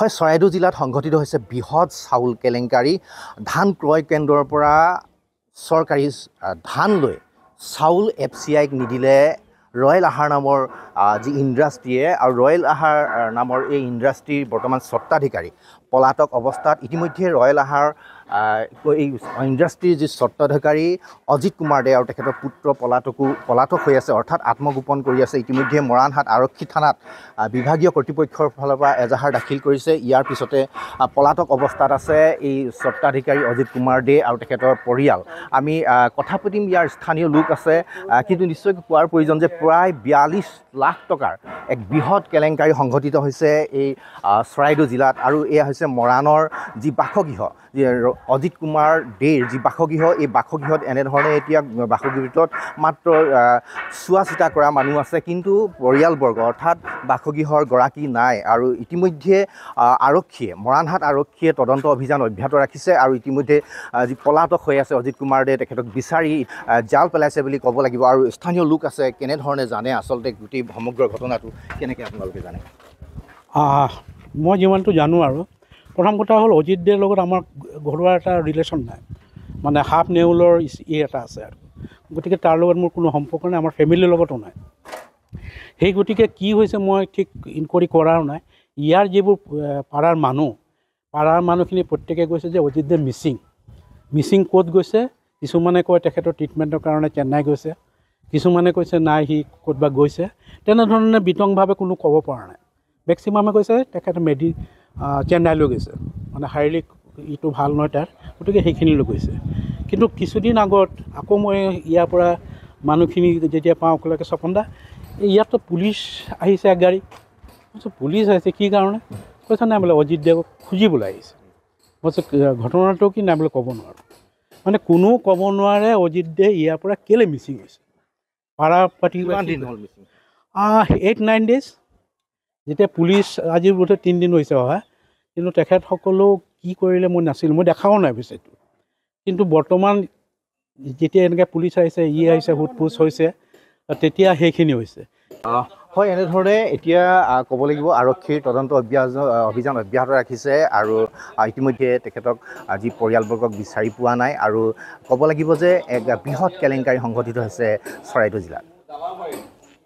হয় চৰাইদেউ জিলাত সংঘটিত হৈছে বৃহৎ চাউল কেলেংকাৰী ধান ক্ৰয় কেন্দ্ৰৰ পৰা চৰকাৰী ধান লৈ চাউল এফ চি আইক নিদিলে ৰয়েল আহাৰ নামৰ যি ইণ্ডাষ্ট্ৰীয়ে আৰু ৰয়েল আহাৰ নামৰ এই ইণ্ডাষ্ট্ৰীৰ বৰ্তমান স্বত্বাধিকাৰী পলাতক অৱস্থাত ইতিমধ্যে ৰয়েল আহাৰ এই ইণ্ডাষ্ট্ৰীৰ যি স্বত্বাধিকাৰী অজিত কুমাৰ দে আৰু তেখেতৰ পুত্ৰ পলাতকো পলাতক হৈ আছে অৰ্থাৎ আত্মগোপন কৰি আছে ইতিমধ্যে মৰাণহাট আৰক্ষী থানাত বিভাগীয় কৰ্তৃপক্ষৰ ফালৰ পৰা এজাহাৰ দাখিল কৰিছে ইয়াৰ পিছতে পলাতক অৱস্থাত আছে এই স্বত্বাধিকাৰী অজিত কুমাৰ দে আৰু তেখেতৰ পৰিয়াল আমি কথা পাতিম ইয়াৰ স্থানীয় লোক আছে কিন্তু নিশ্চয়কৈ কোৱাৰ প্ৰয়োজন যে প্ৰায় বিয়াল্লিছ লাখ টকাৰ এক বৃহৎ কেলেংকাৰী সংঘটিত হৈছে এই চৰাইদেউ জিলাত আৰু এয়া হৈছে মৰাণৰ যি বাসগৃহ যি অজিত কুমাৰ দেৰ যি বাসগৃহ এই বাসগৃহত এনেধৰণে এতিয়া বাসগৃহত মাত্ৰ চোৱা চিতা কৰা মানুহ আছে কিন্তু পৰিয়ালবৰ্গ অৰ্থাৎ বাসগৃহৰ গৰাকী নাই আৰু ইতিমধ্যে আৰক্ষীয়ে মৰাণহাট আৰক্ষীয়ে তদন্ত অভিযান অব্যাহত ৰাখিছে আৰু ইতিমধ্যে যি পলাতক হৈ আছে অজিত কুমাৰ দে তেখেতক বিচাৰি জাল পেলাইছে বুলি ক'ব লাগিব আৰু স্থানীয় লোক আছে কেনেধৰণে জানে আচলতে গোটেই সমগ্ৰ ঘটনাটো কেনেকৈ আপোনালোকে জানে মই যিমানটো জানো আৰু প্ৰথম কথা হ'ল অজিত দেৰ লগত আমাৰ ঘৰুৱা এটা ৰিলেশ্যন নাই মানে হাফ নেউলৰ ই এটা আছে আৰু গতিকে তাৰ লগত মোৰ কোনো সম্পৰ্ক নাই আমাৰ ফেমিলিৰ লগতো নাই সেই গতিকে কি হৈছে মই ঠিক ইনকুৱাৰি কৰাও নাই ইয়াৰ যিবোৰ পাৰাৰ মানুহ পাৰাৰ মানুহখিনি প্ৰত্যেকে কৈছে যে অজিত দেৱ মিচিং মিচিং ক'ত গৈছে কিছুমানে কয় তেখেতৰ ট্ৰিটমেণ্টৰ কাৰণে চেন্নাই গৈছে কিছুমানে কৈছে নাই সি ক'ৰবাত গৈছে তেনেধৰণে বিতংভাৱে কোনো ক'ব পৰা নাই মেক্সিমামে কৈছে তেখেতে মেডি চেন্নাইলৈ গৈছে মানে শাৰীৰিক ইটো ভাল নহয় তাৰ গতিকে সেইখিনিলৈ গৈছে কিন্তু কিছুদিন আগত আকৌ মই ইয়াৰ পৰা মানুহখিনি যেতিয়া পাওঁ অকলে স্বপন দা এই ইয়াততো পুলিচ আহিছে এক গাড়ী পুলিচ আহিছে কি কাৰণে কৈছে নাই বোলে অজিত দেৱক খুজিবলৈ আহিছে কৈছে ঘটনাটো কি নাই বোলে ক'ব নোৱাৰোঁ মানে কোনো ক'ব নোৱাৰে অজিত দে ইয়াৰ পৰা কেলৈ মিচিং হৈছে পাৰা পাতি এইট নাইন ডেইজ যেতিয়া পুলিচ আজি বোধে তিনিদিন হৈছে অহা কিন্তু তেখেতসকলেও কি কৰিলে মই নাছিলোঁ মই দেখাও নাই বিচাৰিটো কিন্তু বৰ্তমান যেতিয়া এনেকৈ পুলিচ আহিছে ই আহিছে সোধ পোচ হৈছে তেতিয়া সেইখিনি হৈছে হয় এনেধৰণে এতিয়া ক'ব লাগিব আৰক্ষীৰ তদন্ত অভিযান অব্যাহত ৰাখিছে আৰু ইতিমধ্যে তেখেতক আজি পৰিয়ালবৰ্গক বিচাৰি পোৱা নাই আৰু ক'ব লাগিব যে এক বৃহৎ কেলেংকাৰী সংঘটিত হৈছে চৰাইদেউ জিলাত